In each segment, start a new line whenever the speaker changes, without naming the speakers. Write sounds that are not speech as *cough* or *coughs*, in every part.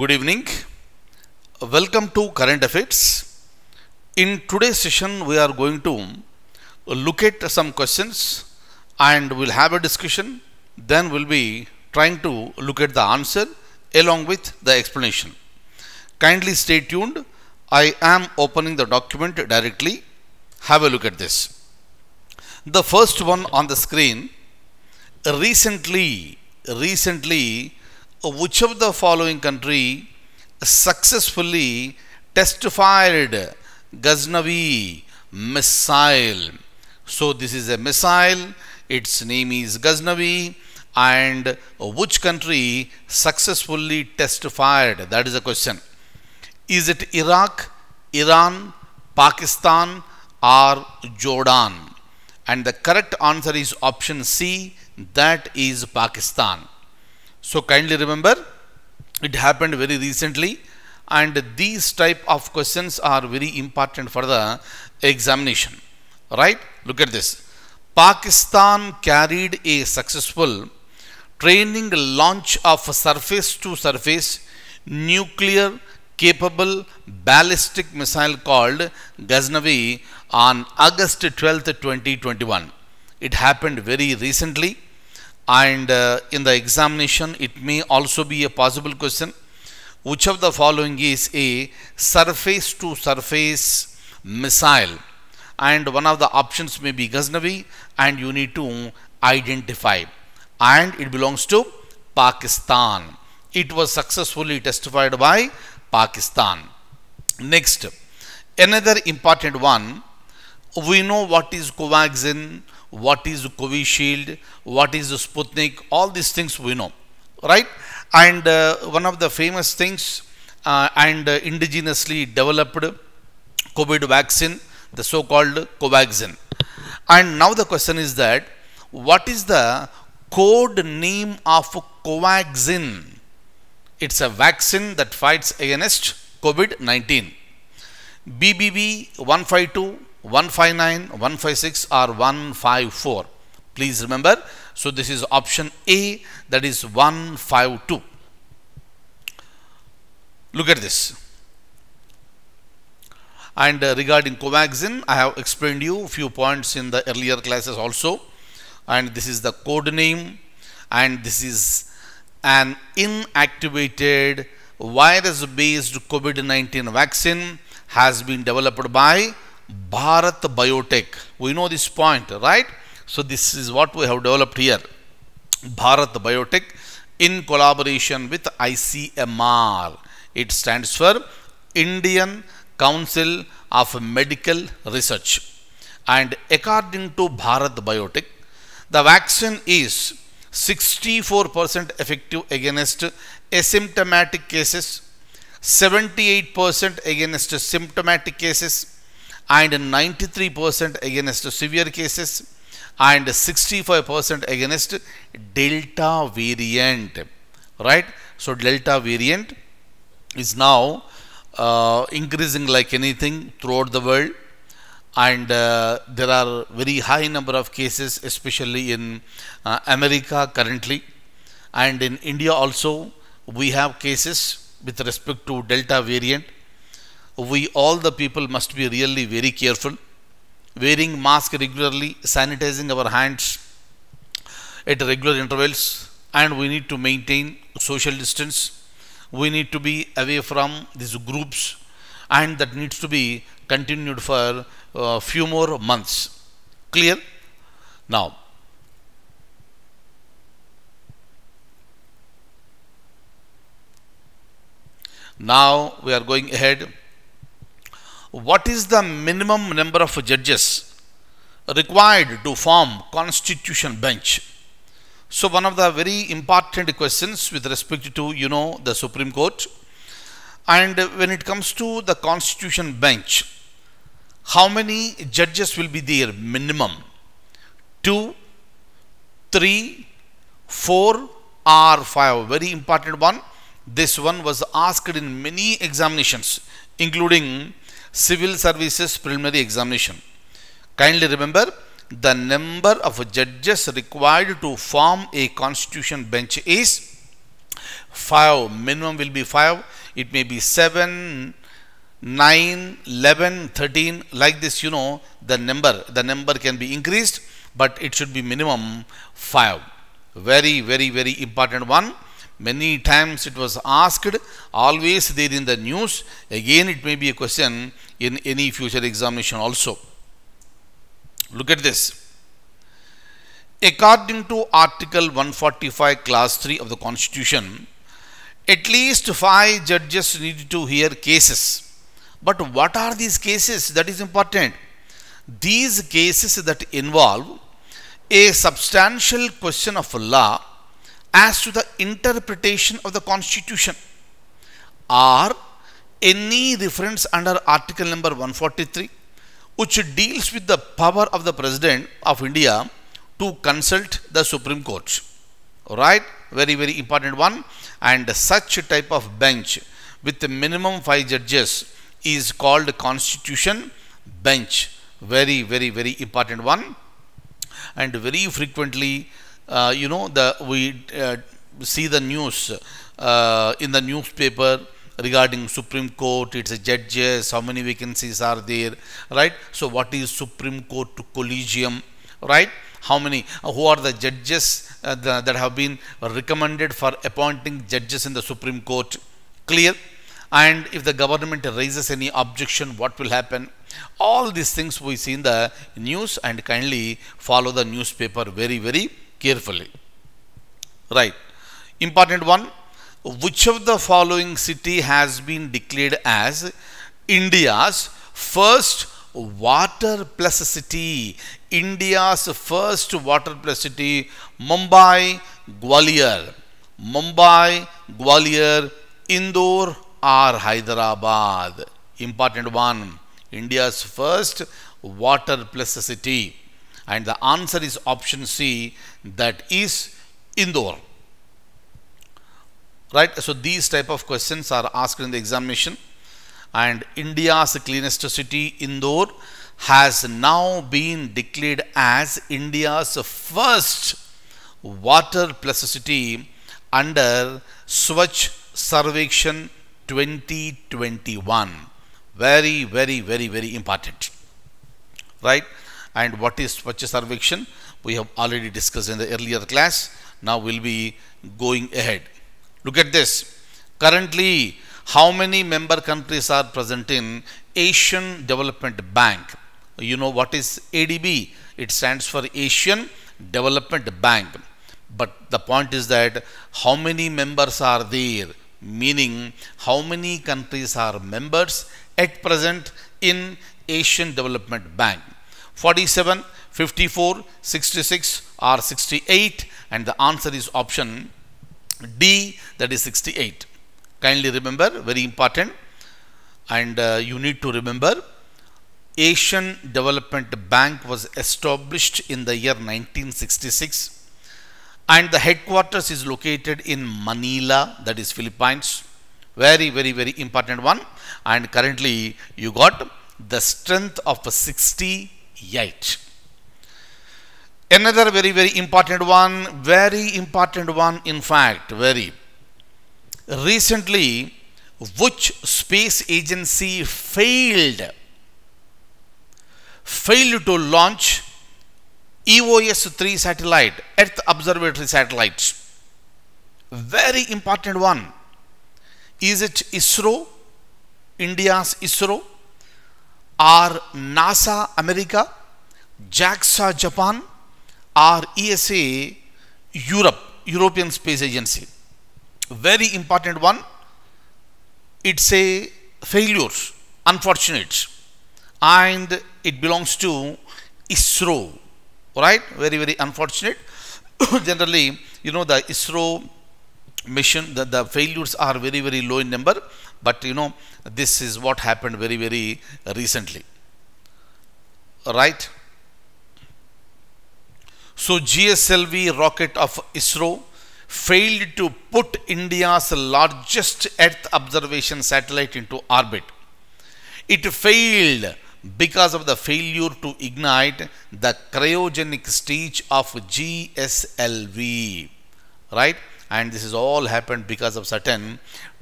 Good evening. Welcome to Current Affairs. In today's session, we are going to look at some questions and we'll have a discussion. Then we'll be trying to look at the answer along with the explanation. Kindly stay tuned. I am opening the document directly. Have a look at this. The first one on the screen, recently, recently which of the following country successfully testified Ghaznavi missile. So this is a missile, its name is Ghaznavi and which country successfully testified? That is the question. Is it Iraq, Iran, Pakistan or Jordan? And the correct answer is option C, that is Pakistan. So kindly remember it happened very recently and these type of questions are very important for the examination. Right? Look at this. Pakistan carried a successful training launch of surface to surface nuclear capable ballistic missile called Ghaznavi on August 12, 2021. It happened very recently and uh, in the examination it may also be a possible question which of the following is a surface to surface missile and one of the options may be Ghaznavi and you need to identify and it belongs to Pakistan it was successfully testified by Pakistan next another important one we know what is covaxin what is Covishield, what is Sputnik, all these things we know, right? And uh, one of the famous things uh, and uh, indigenously developed COVID vaccine, the so-called Covaxin. And now the question is that, what is the code name of Covaxin? It's a vaccine that fights against COVID-19. BBB 152 159, 156 or 154. Please remember. So this is option A that is 152. Look at this. And uh, regarding Covaxin, I have explained you few points in the earlier classes also. And this is the code name and this is an inactivated virus-based COVID-19 vaccine has been developed by Bharat Biotech. We know this point, right? So this is what we have developed here. Bharat Biotech in collaboration with ICMR. It stands for Indian Council of Medical Research. And according to Bharat Biotech, the vaccine is 64% effective against asymptomatic cases, 78% against symptomatic cases, and 93% against severe cases and 65% against delta variant right so delta variant is now uh, increasing like anything throughout the world and uh, there are very high number of cases especially in uh, America currently and in India also we have cases with respect to delta variant we all the people must be really very careful wearing mask regularly sanitizing our hands at regular intervals and we need to maintain social distance we need to be away from these groups and that needs to be continued for a uh, few more months clear now now we are going ahead what is the minimum number of judges required to form constitution bench? So one of the very important questions with respect to, you know, the Supreme Court. And when it comes to the constitution bench, how many judges will be there minimum? Two, three, four, or five. Very important one. This one was asked in many examinations, including Civil Services Preliminary Examination. Kindly remember the number of judges required to form a constitution bench is 5 minimum will be 5 it may be 7 9 11 13 like this you know the number the number can be increased but it should be minimum 5 very very very important one Many times it was asked, always there in the news. Again, it may be a question in any future examination also. Look at this. According to Article 145, Class 3 of the Constitution, at least five judges need to hear cases. But what are these cases? That is important. These cases that involve a substantial question of law as to the interpretation of the constitution or any reference under article number 143 which deals with the power of the president of India to consult the Supreme Court. right? very very important one and such type of bench with minimum 5 judges is called constitution bench. Very very very important one and very frequently uh, you know the we uh, see the news uh, in the newspaper regarding Supreme Court, it's a judges, how many vacancies are there, right? So what is Supreme Court to collegium, right? How many, uh, who are the judges uh, the, that have been recommended for appointing judges in the Supreme Court, clear? And if the government raises any objection, what will happen? All these things we see in the news and kindly follow the newspaper very, very carefully. Right. Important one. Which of the following city has been declared as India's first water plus city? India's first water plus city, Mumbai, Gwalior. Mumbai, Gwalior, Indore or Hyderabad. Important one. India's first water plus city and the answer is option C that is Indore right so these type of questions are asked in the examination and India's cleanest city Indore has now been declared as India's first water plus city under Swachh Sarvekshan 2021 very very very very important right and what is purchase conviction we have already discussed in the earlier class now we'll be going ahead look at this currently how many member countries are present in asian development bank you know what is adb it stands for asian development bank but the point is that how many members are there meaning how many countries are members at present in asian development bank 47, 54, 66 or 68 and the answer is option D that is 68. Kindly remember very important and uh, you need to remember Asian Development Bank was established in the year 1966 and the headquarters is located in Manila that is Philippines very very very important one and currently you got the strength of 60 Yet another very very important one very important one in fact very recently which space agency failed failed to launch EOS 3 satellite earth observatory satellites very important one is it ISRO India's ISRO are NASA America, JAXA Japan, are ESA Europe, European Space Agency. Very important one. It's a failure, unfortunate, and it belongs to ISRO, right? Very, very unfortunate. *coughs* Generally, you know, the ISRO mission the the failures are very very low in number but you know this is what happened very very recently right so GSLV rocket of ISRO failed to put India's largest earth observation satellite into orbit it failed because of the failure to ignite the cryogenic stage of GSLV right and this is all happened because of certain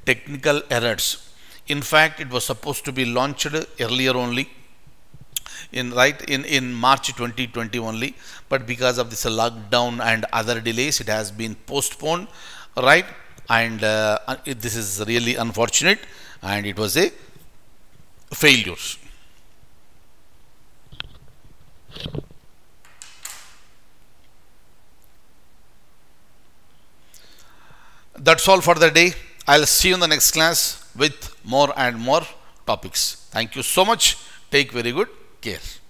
technical errors. In fact, it was supposed to be launched earlier only in right in in March 2020 only but because of this lockdown and other delays it has been postponed right and uh, it, uh, this is really unfortunate and it was a failure that's all for the day. I'll see you in the next class with more and more topics. Thank you so much. Take very good care.